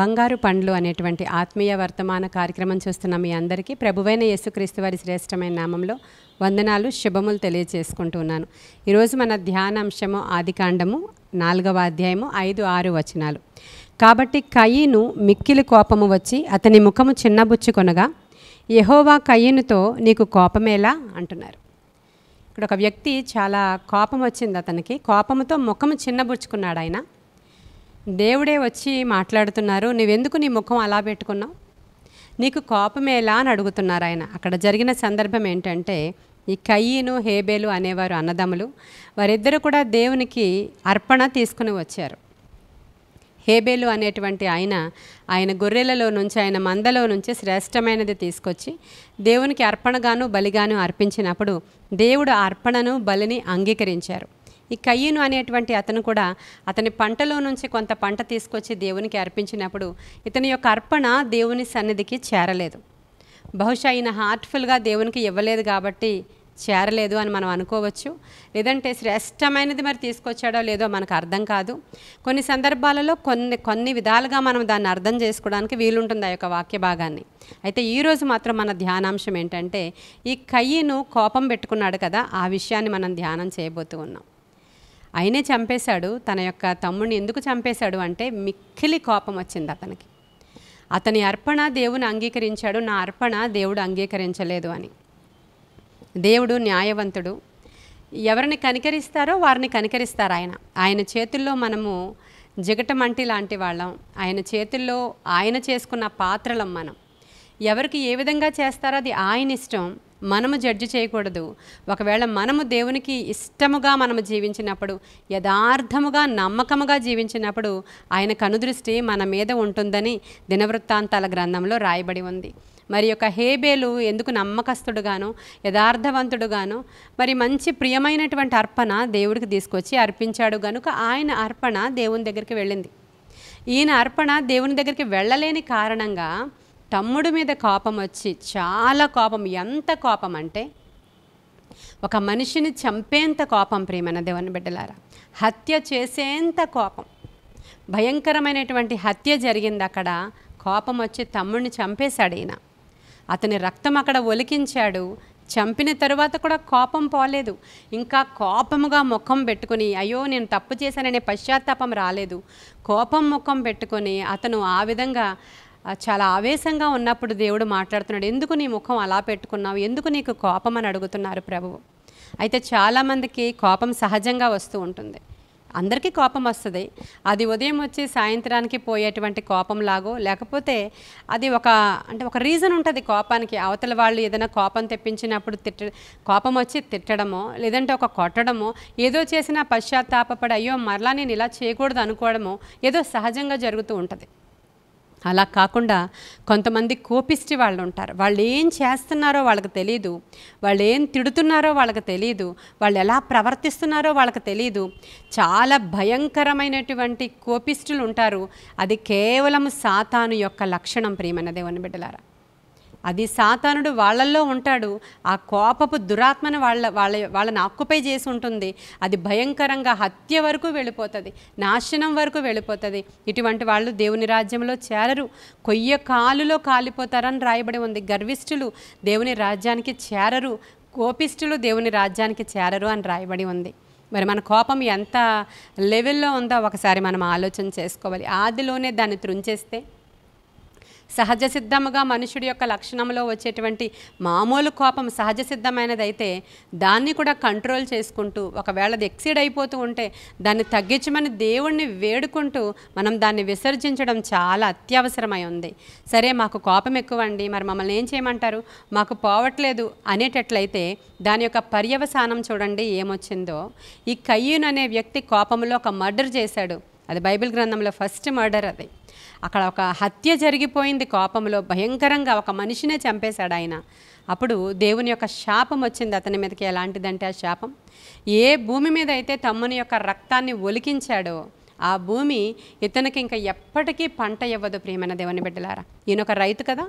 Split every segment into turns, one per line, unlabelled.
బంగారు పండ్లు అనేటువంటి ఆత్మీయ వర్తమాన కార్యక్రమం చూస్తున్న మీ అందరికీ ప్రభువైన యేసుక్రీస్తు వారి శ్రేష్టమైన నామంలో వందనాలు శుభములు తెలియజేసుకుంటున్నాను ఈరోజు మన ధ్యానాంశము ఆదికాండము నాలుగవ అధ్యాయము ఐదు ఆరు వచనాలు కాబట్టి కయ్యను మిక్కిలి కోపము వచ్చి అతని ముఖము చిన్నబుచ్చుకొనగా యహోవా కయ్యనుతో నీకు కోపమేలా అంటున్నారు ఇక్కడ ఒక వ్యక్తి చాలా కోపం వచ్చింది అతనికి కోపముతో ముఖము చిన్నబుచ్చుకున్నాడు ఆయన దేవుడే వచ్చి మాట్లాడుతున్నారు నువ్వెందుకు నీ ముఖం అలా పెట్టుకున్నావు నీకు కోపమేలా అని అడుగుతున్నారు ఆయన అక్కడ జరిగిన సందర్భం ఏంటంటే ఈ కయ్యను హేబేలు అనేవారు అన్నదమ్ములు వారిద్దరు కూడా దేవునికి అర్పణ తీసుకుని వచ్చారు హేబేలు అనేటువంటి ఆయన ఆయన గొర్రెలలో నుంచి ఆయన మందలో నుంచి శ్రేష్టమైనది తీసుకొచ్చి దేవునికి అర్పణగాను బలిగాను అర్పించినప్పుడు దేవుడు అర్పణను బలిని అంగీకరించారు ఈ కయ్యను అనేటువంటి అతను కూడా అతని పంటలో నుంచి కొంత పంట తీసుకొచ్చి దేవునికి అర్పించినప్పుడు ఇతని యొక్క అర్పణ దేవుని సన్నిధికి చేరలేదు బహుశా ఈయన హార్ట్ఫుల్గా దేవునికి ఇవ్వలేదు కాబట్టి చేరలేదు అని మనం అనుకోవచ్చు లేదంటే శ్రేష్టమైనది మరి తీసుకొచ్చాడో లేదో మనకు అర్థం కాదు కొన్ని సందర్భాలలో కొన్ని కొన్ని విధాలుగా మనం దాన్ని అర్థం చేసుకోవడానికి వీలుంటుంది ఆ యొక్క వాక్య భాగాన్ని అయితే ఈరోజు మాత్రం మన ధ్యానాంశం ఏంటంటే ఈ కయ్యను కోపం పెట్టుకున్నాడు కదా ఆ విషయాన్ని మనం ధ్యానం చేయబోతూ ఉన్నాం ఆయనే చంపేశాడు తన యొక్క తమ్ముడిని ఎందుకు చంపేశాడు అంటే మిక్కిలి కోపం వచ్చింది అతనికి అతని అర్పణ దేవుని అంగీకరించాడు నా అర్పణ దేవుడు అంగీకరించలేదు అని దేవుడు న్యాయవంతుడు ఎవరిని కనికరిస్తారో వారిని కనికరిస్తారు ఆయన ఆయన చేతుల్లో మనము జిగటమంటి లాంటి వాళ్ళం ఆయన చేతుల్లో ఆయన చేసుకున్న పాత్రలం మనం ఎవరికి ఏ విధంగా చేస్తారో అది ఆయన ఇష్టం మనము జడ్జి చేయకూడదు ఒకవేళ మనము దేవునికి ఇష్టముగా మనము జీవించినప్పుడు యథార్థముగా నమ్మకముగా జీవించినప్పుడు ఆయన కనుదృష్టి మన మీద ఉంటుందని దినవృత్తాంతాల గ్రంథంలో రాయబడి ఉంది మరి యొక్క హేబేలు ఎందుకు నమ్మకస్తుడుగాను యథార్థవంతుడుగాను మరి మంచి ప్రియమైనటువంటి అర్పణ దేవుడికి తీసుకొచ్చి అర్పించాడు గనుక ఆయన అర్పణ దేవుని దగ్గరికి వెళ్ళింది ఈయన అర్పణ దేవుని దగ్గరికి వెళ్ళలేని కారణంగా తమ్ముడి మీద కోపం వచ్చి చాలా కోపం ఎంత కోపం అంటే ఒక మనిషిని చంపేంత కోపం ప్రేమన దేవుని బిడ్డలారా హత్య చేసేంత కోపం భయంకరమైనటువంటి హత్య జరిగింది అక్కడ కోపం వచ్చి తమ్ముడిని చంపేశాడు ఈయన అతని రక్తం అక్కడ ఒలికించాడు చంపిన తరువాత కూడా కోపం పోలేదు ఇంకా కోపముగా ముఖం పెట్టుకుని అయ్యో నేను తప్పు చేశాననే పశ్చాత్తాపం రాలేదు కోపం ముఖం పెట్టుకొని అతను ఆ విధంగా చాలా ఆవేశంగా ఉన్నప్పుడు దేవుడు మాట్లాడుతున్నాడు ఎందుకు నీ ముఖం అలా పెట్టుకున్నావు ఎందుకు నీకు కోపం అని అడుగుతున్నారు ప్రభువు అయితే చాలామందికి కోపం సహజంగా వస్తూ ఉంటుంది అందరికీ కోపం వస్తుంది అది ఉదయం వచ్చి సాయంత్రానికి పోయేటువంటి కోపం లాగో లేకపోతే అది ఒక అంటే ఒక రీజన్ ఉంటుంది కోపానికి అవతల వాళ్ళు ఏదైనా కోపం తెప్పించినప్పుడు తిట్ట కోపం వచ్చి తిట్టడమో లేదంటే ఒక కొట్టడమో ఏదో చేసిన పశ్చాత్తాపడి అయ్యో మరలా నేను ఇలా చేయకూడదు అనుకోవడమో ఏదో సహజంగా జరుగుతూ ఉంటుంది అలా కాకుండా కొంతమంది కోపిస్టి వాళ్ళు ఉంటారు వాళ్ళు ఏం చేస్తున్నారో వాళ్ళకి తెలియదు వాళ్ళు ఏం తిడుతున్నారో వాళ్ళకి తెలియదు వాళ్ళు ఎలా ప్రవర్తిస్తున్నారో వాళ్ళకి తెలియదు చాలా భయంకరమైనటువంటి కోపిస్టులు ఉంటారు అది కేవలం సాతాను యొక్క లక్షణం ప్రియమైన దేవుని బిడ్డలారా అది సాతానుడు వాళ్ళల్లో ఉంటాడు ఆ కోపపు దురాత్మను వాళ్ళ వాళ్ళ వాళ్ళని ఆక్యుపై చేసి ఉంటుంది అది భయంకరంగా హత్య వరకు వెళ్ళిపోతుంది నాశనం వరకు వెళ్ళిపోతుంది ఇటువంటి వాళ్ళు దేవుని రాజ్యంలో చేరరు కొయ్య కాలులో కాలిపోతారని రాయబడి ఉంది గర్విష్ఠులు దేవుని రాజ్యానికి చేరరు కోపిష్ఠులు దేవుని రాజ్యానికి చేరరు అని రాయబడి ఉంది మరి మన కోపం ఎంత లెవెల్లో ఉందో ఒకసారి మనం ఆలోచన చేసుకోవాలి ఆదిలోనే దాన్ని తృంచేస్తే సహజ సిద్ధముగా మనుషుడి యొక్క లక్షణంలో వచ్చేటువంటి మామూలు కోపం సహజ సిద్ధమైనదైతే దాన్ని కూడా కంట్రోల్ చేసుకుంటూ ఒకవేళ అది ఎక్సీడ్ అయిపోతూ ఉంటే దాన్ని తగ్గించమని దేవుణ్ణి వేడుకుంటూ మనం దాన్ని విసర్జించడం చాలా అత్యవసరమై ఉంది సరే మాకు కోపం ఎక్కువ అండి మరి మమ్మల్ని ఏం చేయమంటారు మాకు పోవట్లేదు అనేటట్లయితే దాని యొక్క పర్యవసానం చూడండి ఏమొచ్చిందో ఈ కయ్యూన్ అనే వ్యక్తి కోపంలో ఒక మర్డర్ చేశాడు అది బైబిల్ గ్రంథంలో ఫస్ట్ మర్డర్ అది అక్కడ ఒక హత్య జరిగిపోయింది కోపంలో భయంకరంగా ఒక మనిషినే చంపేశాడు ఆయన అప్పుడు దేవుని యొక్క శాపం వచ్చింది అతని మీదకి ఎలాంటిదంటే ఆ శాపం ఏ భూమి మీద అయితే తమ్ముని యొక్క రక్తాన్ని ఒలికించాడో ఆ భూమి ఇతనికి ఇంకా ఎప్పటికీ పంట ఇవ్వదు ప్రియమైన దేవుని బిడ్డలారా ఈయన ఒక రైతు కదా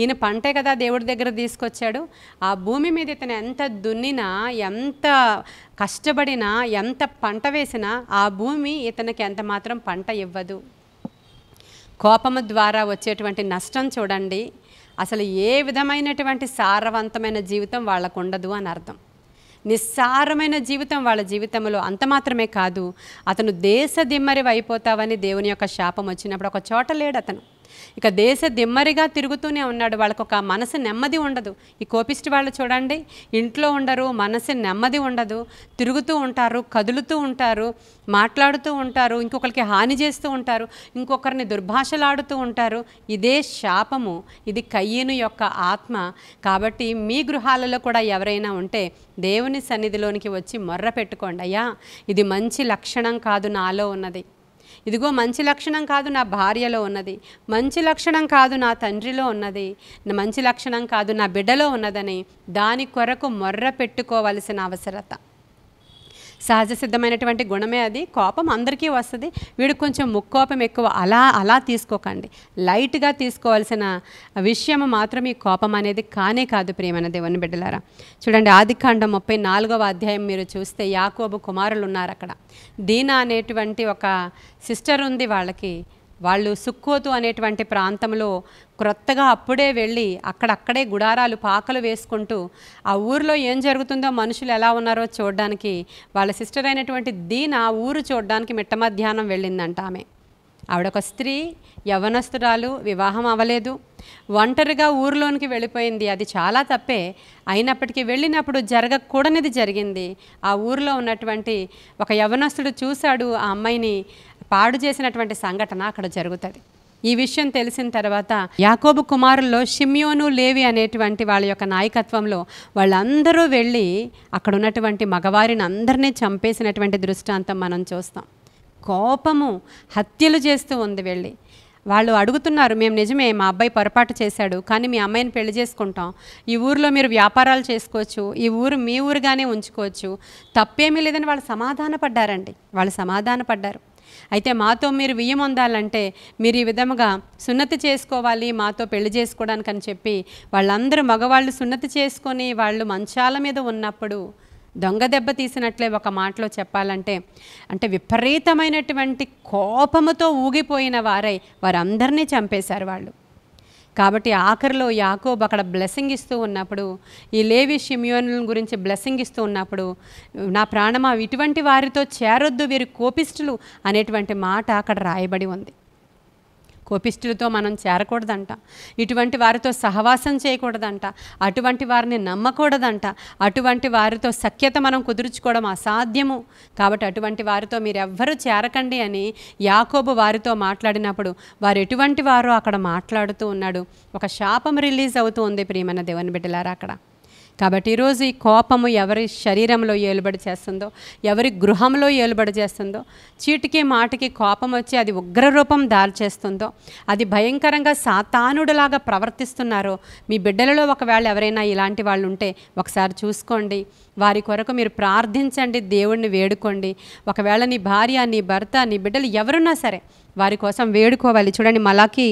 ఈయన పంటే కదా దేవుడి దగ్గర తీసుకొచ్చాడు ఆ భూమి మీద ఇతను ఎంత దున్నినా ఎంత కష్టపడినా ఎంత పంట వేసినా ఆ భూమి ఇతనికి ఎంత మాత్రం పంట ఇవ్వదు కోపము ద్వారా వచ్చేటువంటి నష్టం చూడండి అసలు ఏ విధమైనటువంటి సారవంతమైన జీవితం వాళ్ళకు ఉండదు అని అర్థం నిస్సారమైన జీవితం వాళ్ళ జీవితంలో అంత మాత్రమే కాదు అతను దేశ అయిపోతావని దేవుని యొక్క శాపం వచ్చినప్పుడు ఒక చోట లేడు అతను ఇక దేశ దిమ్మరిగా తిరుగుతూనే ఉన్నాడు వాళ్ళకు ఒక మనసు నెమ్మది ఉండదు ఈ కోపిస్ట్ వాళ్ళు చూడండి ఇంట్లో ఉండరు మనసు నెమ్మది ఉండదు తిరుగుతూ ఉంటారు కదులుతూ ఉంటారు మాట్లాడుతూ ఉంటారు ఇంకొకరికి హాని చేస్తూ ఉంటారు ఇంకొకరిని దుర్భాషలాడుతూ ఉంటారు ఇదే శాపము ఇది కయ్యను యొక్క ఆత్మ కాబట్టి మీ గృహాలలో కూడా ఎవరైనా ఉంటే దేవుని సన్నిధిలోనికి వచ్చి మొర్ర పెట్టుకోండి అయ్యా ఇది మంచి లక్షణం కాదు నాలో ఉన్నది ఇదిగో మంచి లక్షణం కాదు నా భార్యలో ఉన్నది మంచి లక్షణం కాదు నా తండ్రిలో ఉన్నది మంచి లక్షణం కాదు నా బిడ్డలో ఉన్నదని దాని కొరకు మొర్ర పెట్టుకోవలసిన అవసరత సహజ సిద్ధమైనటువంటి గుణమే అది కోపం అందరికీ వస్తుంది వీడు కొంచెం ముక్కోపం ఎక్కువ అలా అలా తీసుకోకండి లైట్గా తీసుకోవాల్సిన విషయం మాత్రం ఈ కోపం అనేది కానే కాదు ప్రియమైన దేవుని బిడ్డలారా చూడండి ఆదికాండం ముప్పై నాలుగవ అధ్యాయం మీరు చూస్తే యాకోబు కుమారులు ఉన్నారు అక్కడ దీనా అనేటువంటి ఒక సిస్టర్ ఉంది వాళ్ళకి వాళ్ళు సుక్కోతు అనేటువంటి ప్రాంతంలో క్రొత్తగా అప్పుడే వెళ్ళి అక్కడక్కడే గుడారాలు పాకలు వేసుకుంటూ ఆ ఊరిలో ఏం జరుగుతుందో మనుషులు ఎలా ఉన్నారో చూడడానికి వాళ్ళ సిస్టర్ అయినటువంటి దీన ఆ ఊరు చూడడానికి మిట్ట మధ్యాహ్నం వెళ్ళిందంట ఆమె ఆవిడ ఒక స్త్రీ యవనస్తురాలు వివాహం అవ్వలేదు ఒంటరిగా ఊరిలోనికి వెళ్ళిపోయింది అది చాలా తప్పే అయినప్పటికీ వెళ్ళినప్పుడు జరగకూడనిది జరిగింది ఆ ఊరిలో ఉన్నటువంటి ఒక యవనస్తుడు చూశాడు ఆ అమ్మాయిని పాడు చేసినటువంటి సంఘటన అక్కడ జరుగుతుంది ఈ విషయం తెలిసిన తర్వాత యాకోబు కుమారుల్లో షిమ్యోను లేవి అనేటువంటి వాళ్ళ యొక్క నాయకత్వంలో వాళ్ళందరూ వెళ్ళి అక్కడ ఉన్నటువంటి మగవారిని అందరినీ చంపేసినటువంటి దృష్టాంతం మనం చూస్తాం కోపము హత్యలు చేస్తూ ఉంది వెళ్ళి వాళ్ళు అడుగుతున్నారు మేము నిజమే మా అబ్బాయి పొరపాటు చేశాడు కానీ మీ అమ్మాయిని పెళ్లి చేసుకుంటాం ఈ ఊరిలో మీరు వ్యాపారాలు చేసుకోవచ్చు ఈ ఊరు మీ ఊరుగానే ఉంచుకోవచ్చు తప్పేమీ లేదని వాళ్ళు సమాధానపడ్డారండి వాళ్ళు సమాధానపడ్డారు అయితే మాతో మీరు వియ్యం అందాలంటే మీరు ఈ విధముగా సున్నతి చేసుకోవాలి మాతో పెళ్లి చేసుకోవడానికి అని చెప్పి వాళ్ళందరూ మగవాళ్ళు సున్నతి చేసుకొని వాళ్ళు మంచాల మీద ఉన్నప్పుడు దొంగ దెబ్బ తీసినట్లే ఒక మాటలో చెప్పాలంటే అంటే విపరీతమైనటువంటి కోపముతో ఊగిపోయిన వారై వారందరినీ చంపేశారు వాళ్ళు కాబట్టి ఆఖరిలో యాకోబ్ అక్కడ బ్లెస్సింగ్ ఇస్తూ ఉన్నప్పుడు ఈ లేవి షిమ్యోనుల గురించి బ్లెస్సింగ్ ఇస్తూ ఉన్నప్పుడు నా ప్రాణమా ఇటువంటి వారితో చేరొద్దు వీరు కోపిస్టులు అనేటువంటి మాట అక్కడ రాయబడి ఉంది కోపిష్ఠులతో మనం చేరకూడదంట ఇటువంటి వారితో సహవాసం చేయకూడదంట అటువంటి వారిని నమ్మకూడదంట అటువంటి వారితో సఖ్యత మనం కుదుర్చుకోవడం అసాధ్యము కాబట్టి అటువంటి వారితో మీరు ఎవ్వరూ చేరకండి అని యాకోబు వారితో మాట్లాడినప్పుడు వారు ఎటువంటి వారు అక్కడ మాట్లాడుతూ ఉన్నాడు ఒక శాపం రిలీజ్ అవుతూ ఉంది ప్రియమైన దేవుని బిడ్డలారా అక్కడ కాబట్టి ఈరోజు ఈ కోపము ఎవరి శరీరంలో ఏలుబడి చేస్తుందో ఎవరి గృహంలో ఏలుబడి చేస్తుందో చీటికి మాటకి కోపం వచ్చి అది ఉగ్రరూపం దాల్చేస్తుందో అది భయంకరంగా సాతానుడిలాగా ప్రవర్తిస్తున్నారో మీ బిడ్డలలో ఒకవేళ ఎవరైనా ఇలాంటి వాళ్ళు ఉంటే ఒకసారి చూసుకోండి వారి కొరకు మీరు ప్రార్థించండి దేవుణ్ణి వేడుకోండి ఒకవేళ నీ భార్య నీ భర్త నీ బిడ్డలు ఎవరున్నా సరే వారి కోసం వేడుకోవాలి చూడండి మలాకి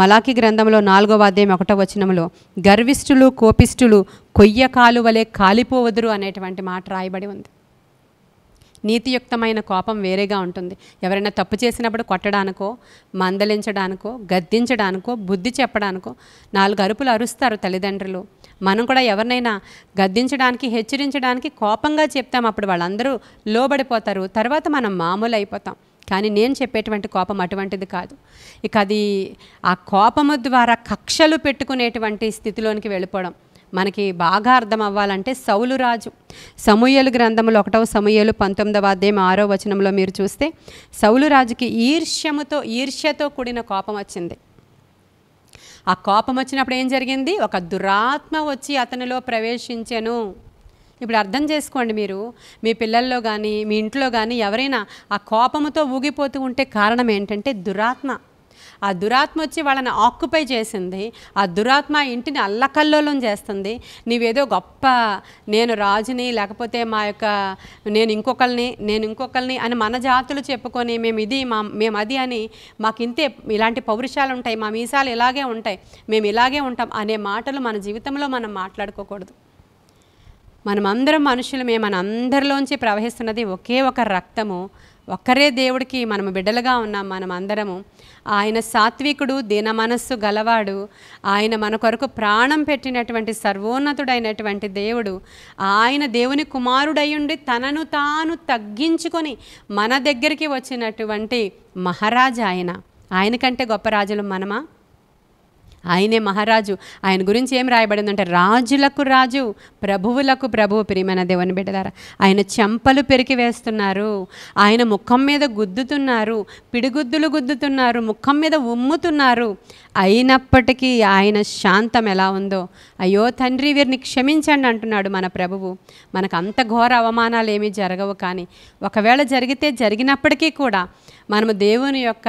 మలాకి గ్రంథంలో నాలుగవ అధ్యాయం ఒకటో వచనంలో గర్విష్ఠులు కోపిష్ఠులు కొయ్య కాలు వలె కాలిపోవదురు అనేటువంటి మాట రాయబడి ఉంది నీతియుక్తమైన కోపం వేరేగా ఉంటుంది ఎవరైనా తప్పు చేసినప్పుడు కొట్టడానికో మందలించడానికో గద్దించడానికో బుద్ధి చెప్పడానికో నాలుగు అరుపులు అరుస్తారు తల్లిదండ్రులు మనం కూడా ఎవరినైనా గద్దించడానికి హెచ్చరించడానికి కోపంగా చెప్తాం అప్పుడు వాళ్ళందరూ లోబడిపోతారు తర్వాత మనం మామూలు అయిపోతాం కానీ నేను చెప్పేటువంటి కోపం అటువంటిది కాదు ఇక అది ఆ కోపము ద్వారా కక్షలు పెట్టుకునేటువంటి స్థితిలోనికి వెళ్ళిపోవడం మనకి బాగా అర్థం అవ్వాలంటే సౌలు రాజు సమూయలు గ్రంథములు ఒకటవ సమూయలు పంతొమ్మిదవ అధ్యయం ఆరో వచనంలో మీరు చూస్తే సౌలు రాజుకి ఈర్ష్యముతో ఈర్ష్యతో కూడిన కోపం వచ్చింది ఆ కోపం వచ్చినప్పుడు ఏం జరిగింది ఒక దురాత్మ వచ్చి అతనిలో ప్రవేశించను ఇప్పుడు అర్థం చేసుకోండి మీరు మీ పిల్లల్లో కానీ మీ ఇంట్లో కానీ ఎవరైనా ఆ కోపంతో ఊగిపోతూ ఉంటే కారణం ఏంటంటే దురాత్మ ఆ దురాత్మ వచ్చి వాళ్ళని ఆక్యుపై చేసింది ఆ దురాత్మ ఇంటిని అల్లకల్లోలం చేస్తుంది నీవేదో గొప్ప నేను రాజుని లేకపోతే మా యొక్క నేను ఇంకొకరిని నేను ఇంకొకరిని అని మన జాతులు చెప్పుకొని మేము ఇది మా మేము అది అని మాకు ఇంతే ఇలాంటి పౌరుషాలు ఉంటాయి మా మీసాలు ఇలాగే ఉంటాయి మేము ఇలాగే ఉంటాం అనే మాటలు మన జీవితంలో మనం మాట్లాడుకోకూడదు మనమందరం మనుషులమే మన అందరిలోంచి ప్రవహిస్తున్నది ఒకే ఒక రక్తము ఒక్కరే దేవుడికి మనం బిడ్డలుగా ఉన్నాం మనం అందరము ఆయన సాత్వికుడు దీన మనస్సు గలవాడు ఆయన మన కొరకు ప్రాణం పెట్టినటువంటి సర్వోన్నతుడైనటువంటి దేవుడు ఆయన దేవుని కుమారుడయ్యుండి తనను తాను తగ్గించుకొని మన దగ్గరికి వచ్చినటువంటి మహారాజా ఆయన ఆయన కంటే గొప్ప రాజులు మనమా ఆయనే మహారాజు ఆయన గురించి ఏం రాయబడిందంటే రాజులకు రాజు ప్రభువులకు ప్రభువు ప్రియమైన దేవుని బిడ్డదారా ఆయన చెంపలు పెరికి వేస్తున్నారు ఆయన ముఖం మీద గుద్దుతున్నారు పిడిగుద్దులు గుద్దుతున్నారు ముఖం మీద ఉమ్ముతున్నారు అయినప్పటికీ ఆయన శాంతం ఎలా ఉందో అయ్యో తండ్రి వీరిని క్షమించండి అంటున్నాడు మన ప్రభువు మనకు అంత ఘోర అవమానాలు ఏమీ జరగవు కానీ ఒకవేళ జరిగితే జరిగినప్పటికీ కూడా మనము దేవుని యొక్క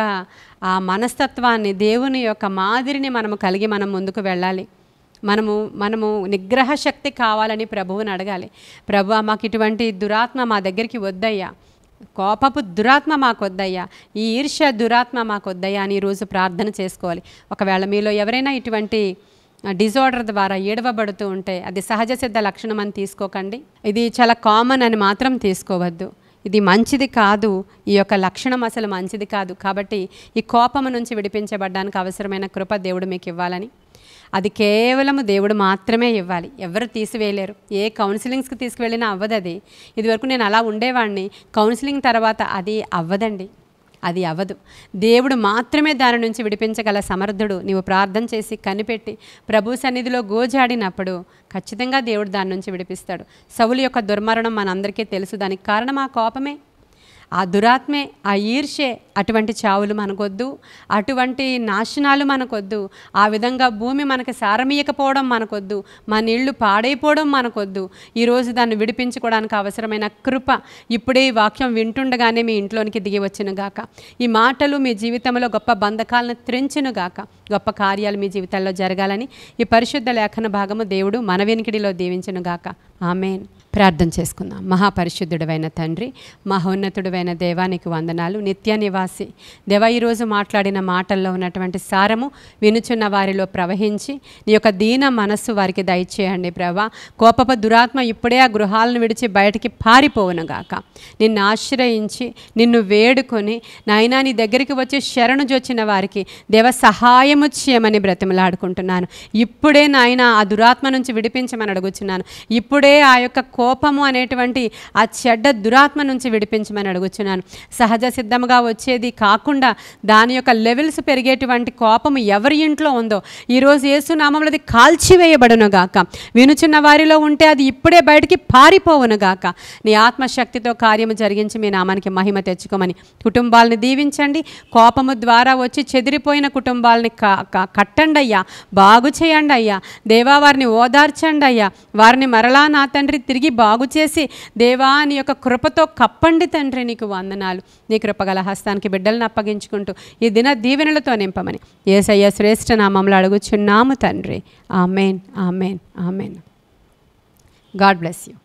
ఆ మనస్తత్వాన్ని దేవుని యొక్క మాదిరిని మనము కలిగి మనం ముందుకు వెళ్ళాలి మనము మనము నిగ్రహ శక్తి కావాలని ప్రభువుని అడగాలి ప్రభు మాకు ఇటువంటి దురాత్మ మా దగ్గరికి వద్దయ్యా కోపపు దురాత్మ మాకొద్దయ్యా ఈ ఈర్ష్య దురాత్మ మాకొద్దయ్యా అని ఈరోజు ప్రార్థన చేసుకోవాలి ఒకవేళ మీలో ఎవరైనా ఇటువంటి డిజార్డర్ ద్వారా ఏడవబడుతూ ఉంటే అది సహజ సిద్ధ లక్షణం అని తీసుకోకండి ఇది చాలా కామన్ అని మాత్రం తీసుకోవద్దు ఇది మంచిది కాదు ఈ యొక్క లక్షణం అసలు మంచిది కాదు కాబట్టి ఈ కోపము నుంచి విడిపించబడడానికి అవసరమైన కృప దేవుడు మీకు ఇవ్వాలని అది కేవలం దేవుడు మాత్రమే ఇవ్వాలి ఎవరు తీసివేయలేరు ఏ కౌన్సిలింగ్స్కి తీసుకువెళ్ళినా అవ్వదు అది ఇదివరకు నేను అలా ఉండేవాడిని కౌన్సిలింగ్ తర్వాత అది అవ్వదండి అది అవ్వదు దేవుడు మాత్రమే దాని నుంచి విడిపించగల సమర్థుడు నీవు ప్రార్థన చేసి కనిపెట్టి ప్రభు సన్నిధిలో గోజాడినప్పుడు ఖచ్చితంగా దేవుడు దాని నుంచి విడిపిస్తాడు సవులు యొక్క దుర్మరణం మనందరికీ తెలుసు దానికి కారణం ఆ కోపమే ఆ దురాత్మే ఆ ఈర్షే అటువంటి చావులు మనకొద్దు అటువంటి నాశనాలు మనకొద్దు ఆ విధంగా భూమి మనకి సారమీయకపోవడం మనకొద్దు మన ఇళ్ళు పాడైపోవడం మనకొద్దు ఈరోజు దాన్ని విడిపించుకోవడానికి అవసరమైన కృప ఇప్పుడే ఈ వాక్యం వింటుండగానే మీ ఇంట్లోనికి దిగి గాక ఈ మాటలు మీ జీవితంలో గొప్ప బంధకాలను త్రించును గాక గొప్ప కార్యాలు మీ జీవితాల్లో జరగాలని ఈ పరిశుద్ధ లేఖన భాగము దేవుడు మన వెనికిడిలో దీవించును గాక ఆమెన్ ప్రార్థన చేసుకుందాం మహాపరిశుద్ధుడైన తండ్రి మహోన్నతుడైన దేవానికి వందనాలు నిత్య నివాసి దేవ ఈరోజు మాట్లాడిన మాటల్లో ఉన్నటువంటి సారము వినుచున్న వారిలో ప్రవహించి నీ యొక్క దీన మనస్సు వారికి దయచేయండి ప్రభా కోపప దురాత్మ ఇప్పుడే ఆ గృహాలను విడిచి బయటికి గాక నిన్ను ఆశ్రయించి నిన్ను వేడుకొని నాయనా నీ దగ్గరికి వచ్చి శరణు జొచ్చిన వారికి దేవ సహాయము చేయమని బ్రతిమలాడుకుంటున్నాను ఇప్పుడే నాయన ఆ దురాత్మ నుంచి విడిపించమని అడుగుచున్నాను ఇప్పుడే ఆ యొక్క కోపము అనేటువంటి ఆ చెడ్డ దురాత్మ నుంచి విడిపించమని అడుగుచున్నాను సహజ సిద్ధంగా వచ్చేది కాకుండా దాని యొక్క లెవెల్స్ పెరిగేటువంటి కోపము ఎవరి ఇంట్లో ఉందో ఈరోజు ఏసునామంలో అది కాల్చివేయబడునుగాక వినుచున్న వారిలో ఉంటే అది ఇప్పుడే బయటికి పారిపోవునుగాక నీ ఆత్మశక్తితో కార్యము జరిగించి మీ నామానికి మహిమ తెచ్చుకోమని కుటుంబాలను దీవించండి కోపము ద్వారా వచ్చి చెదిరిపోయిన కుటుంబాలని కట్టండి అయ్యా బాగు చేయండి అయ్యా దేవా వారిని ఓదార్చండి అయ్యా వారిని మరలా నా తండ్రి తిరిగి బాగు చేసి దేవా నీ యొక్క కృపతో కప్పండి తండ్రి నీకు వందనాలు నీ కృపగల హస్తానికి బిడ్డలను అప్పగించుకుంటూ ఈ దిన దీవెనలతో నింపమని ఏసయ్య శ్రేష్ఠ నామంలో అడుగుచున్నాము తండ్రి amen amen amen God bless you